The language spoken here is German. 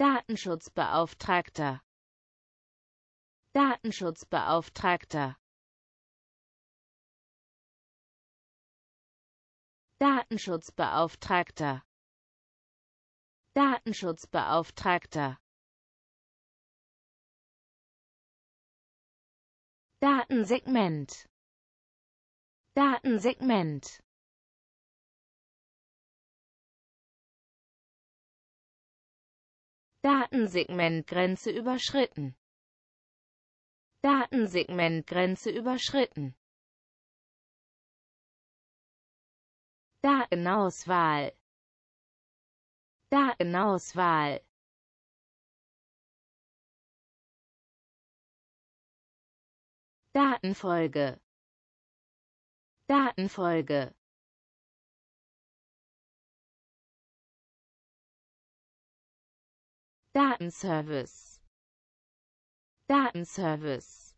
Datenschutzbeauftragter Datenschutzbeauftragter Datenschutzbeauftragter Datenschutzbeauftragter Datensegment Datensegment Datensegmentgrenze überschritten. Datensegmentgrenze überschritten. Datenauswahl. Datenauswahl. Datenfolge. Datenfolge. Datenservice Datenservice